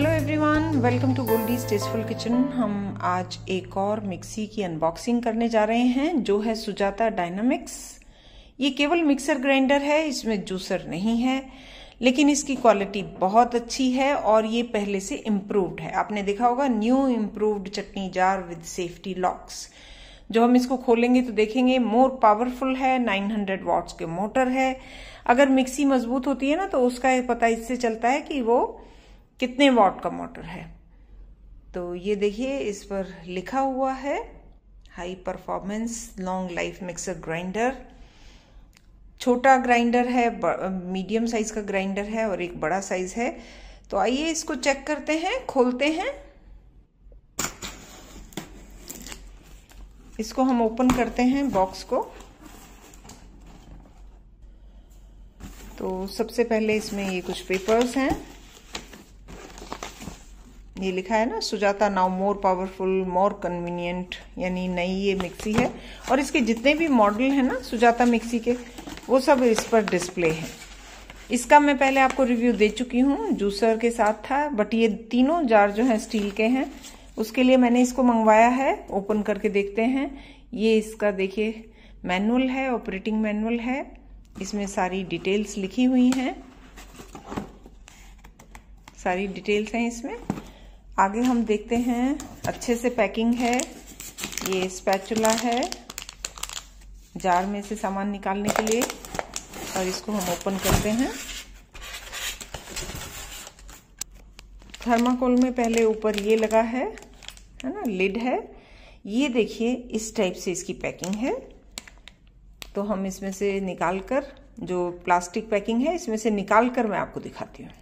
hello everyone welcome to Goldie's tasteful kitchen हम आज एक और मिक्सी की अनबॉक्सिंग करने जा रहे हैं जो है सुजाता डायनामिक्स ये केवल मिक्सर ग्राइंडर है इसमें जूसर नहीं है लेकिन इसकी क्वालिटी बहुत अच्छी है और ये पहले से इम्प्रूव्ड है आपने देखा होगा new improved chutney jar with safety locks जो हम इसको खोलेंगे तो देखेंगे मोर पावरफुल है 900 हंड्रेड वॉट्स के मोटर है अगर मिक्सी मजबूत होती है ना तो उसका पता इससे चलता है कि वो कितने वाट का मोटर है तो ये देखिए इस पर लिखा हुआ है high performance long life mixer grinder छोटा ग्राइंडर है मीडियम साइज का ग्राइंडर है और एक बड़ा साइज है तो आइए इसको चेक करते हैं खोलते हैं इसको हम ओपन करते हैं बॉक्स को तो सबसे पहले इसमें ये कुछ पेपर्स हैं ये लिखा है ना Sujata now more powerful more convenient यानी नई ये मिक्सी है और इसके जितने भी मॉडल है ना सुजाता मिक्सी के वो सब इस पर डिस्प्ले है इसका मैं पहले आपको रिव्यू दे चुकी हूँ जूसर के साथ था बट ये तीनों जार जो है स्टील के हैं उसके लिए मैंने इसको मंगवाया है ओपन करके देखते हैं ये इसका देखिए मैनुअल है ऑपरेटिंग मैनुअल है इसमें सारी डिटेल्स लिखी हुई हैं सारी डिटेल्स हैं इसमें आगे हम देखते हैं अच्छे से पैकिंग है ये स्पैचुला है जार में से सामान निकालने के लिए और इसको हम ओपन करते हैं थर्माकोल में पहले ऊपर ये लगा है है ना लिड है ये देखिए इस टाइप से इसकी पैकिंग है तो हम इसमें से निकाल कर जो प्लास्टिक पैकिंग है इसमें से निकाल कर मैं आपको दिखाती हूँ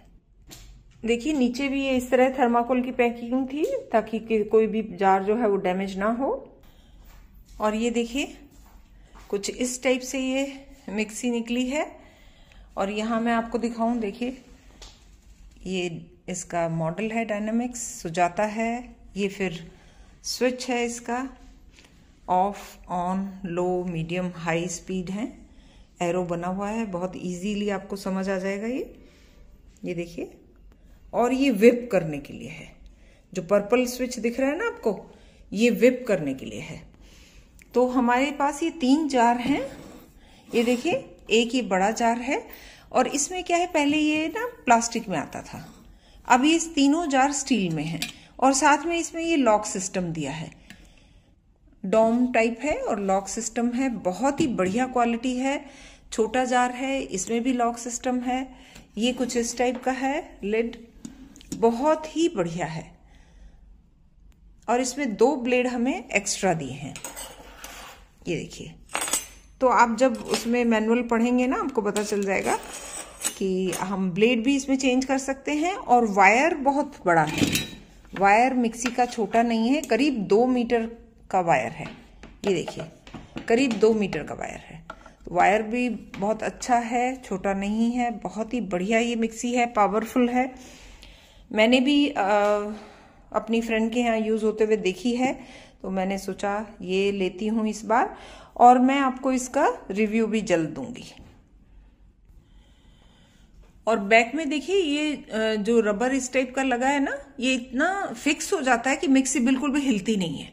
देखिए नीचे भी ये इस तरह थर्माकोल की पैकिंग थी ताकि कोई भी जार जो है वो डैमेज ना हो और ये देखिए कुछ इस टाइप से ये मिक्सी निकली है और यहाँ मैं आपको दिखाऊं देखिए ये इसका मॉडल है डायनामिक्स सुजाता है ये फिर स्विच है इसका off on low medium high speed है एरो बना हुआ है बहुत इजीली आपको समझ आ जाएगा ये ये देखिए और ये विप करने के लिए है जो पर्पल स्विच दिख रहा है ना आपको ये विप करने के लिए है तो हमारे पास ये तीन जार हैं ये देखिए एक ही बड़ा जार है और इसमें क्या है पहले ये ना प्लास्टिक में आता था अब ये तीनों जार स्टील में हैं और साथ में इसमें ये लॉक सिस्टम दिया है डोम टाइप है और लॉक सिस्टम है बहुत ही बढ़िया क्वालिटी है छोटा जार है इसमें भी लॉक सिस्टम है ये कुछ इस टाइप का है लिड बहुत ही बढ़िया है और इसमें दो ब्लेड हमें एक्स्ट्रा दिए हैं ये देखिए तो आप जब उसमें मैनुअल पढ़ेंगे ना आपको पता चल जाएगा कि हम ब्लेड भी इसमें चेंज कर सकते हैं और वायर बहुत बड़ा है वायर मिक्सी का छोटा नहीं है करीब दो मीटर का वायर है ये देखिए करीब दो मीटर का वायर है तो वायर भी बहुत अच्छा है छोटा नहीं है बहुत ही बढ़िया ये मिक्सी है पावरफुल है मैंने भी आ, अपनी फ्रेंड के यहाँ यूज़ होते हुए देखी है तो मैंने सोचा ये लेती हूँ इस बार और मैं आपको इसका रिव्यू भी जल्द दूंगी और बैक में देखिए ये जो रबर इस टाइप का लगा है ना ये इतना फिक्स हो जाता है कि मिक्सी बिल्कुल भी हिलती नहीं है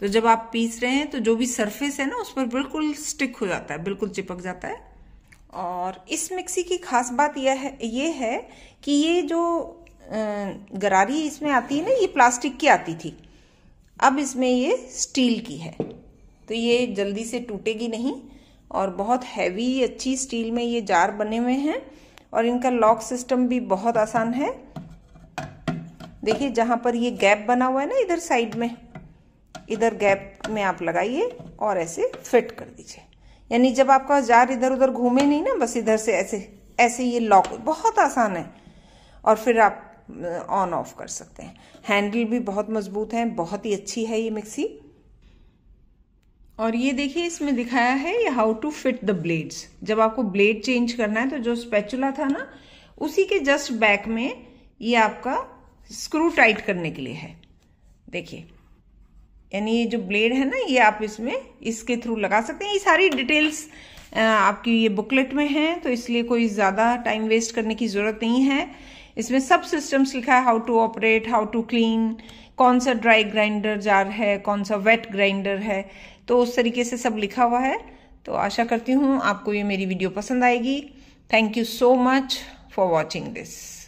तो जब आप पीस रहे हैं तो जो भी सरफेस है ना उस पर बिल्कुल स्टिक हो जाता है बिल्कुल चिपक जाता है और इस मिक्सी की खास बात यह है ये है कि ये जो गरारी इसमें आती है ना ये प्लास्टिक की आती थी अब इसमें ये स्टील की है तो ये जल्दी से टूटेगी नहीं और बहुत हैवी अच्छी स्टील में ये जार बने हुए हैं और इनका लॉक सिस्टम भी बहुत आसान है देखिए जहाँ पर ये गैप बना हुआ है ना इधर साइड में इधर गैप में आप लगाइए और ऐसे फिट कर दीजिए यानी जब आपका जार इधर उधर घूमे नहीं ना बस इधर से ऐसे ऐसे ये लॉक बहुत आसान है और फिर आप ऑन ऑफ कर सकते हैं हैंडल भी बहुत मजबूत है बहुत ही अच्छी है ये मिक्सी और ये देखिए इसमें दिखाया है ये how to fit the blades जब आपको ब्लेड चेंज करना है तो जो स्पेचुला था ना उसी के जस्ट बैक में ये आपका स्क्रू टाइट करने के लिए है देखिए यानी ये जो ब्लेड है ना ये आप इसमें इसके थ्रू लगा सकते हैं ये सारी डिटेल्स आपकी ये बुकलेट में है तो इसलिए कोई ज़्यादा टाइम वेस्ट करने की ज़रूरत नहीं है इसमें सब सिस्टम्स लिखा है how to operate how to clean कौन सा ड्राई ग्राइंडर जार है कौन सा वेट ग्राइंडर है तो उस तरीके से सब लिखा हुआ है तो आशा करती हूँ आपको ये मेरी वीडियो पसंद आएगी thank you so much for watching this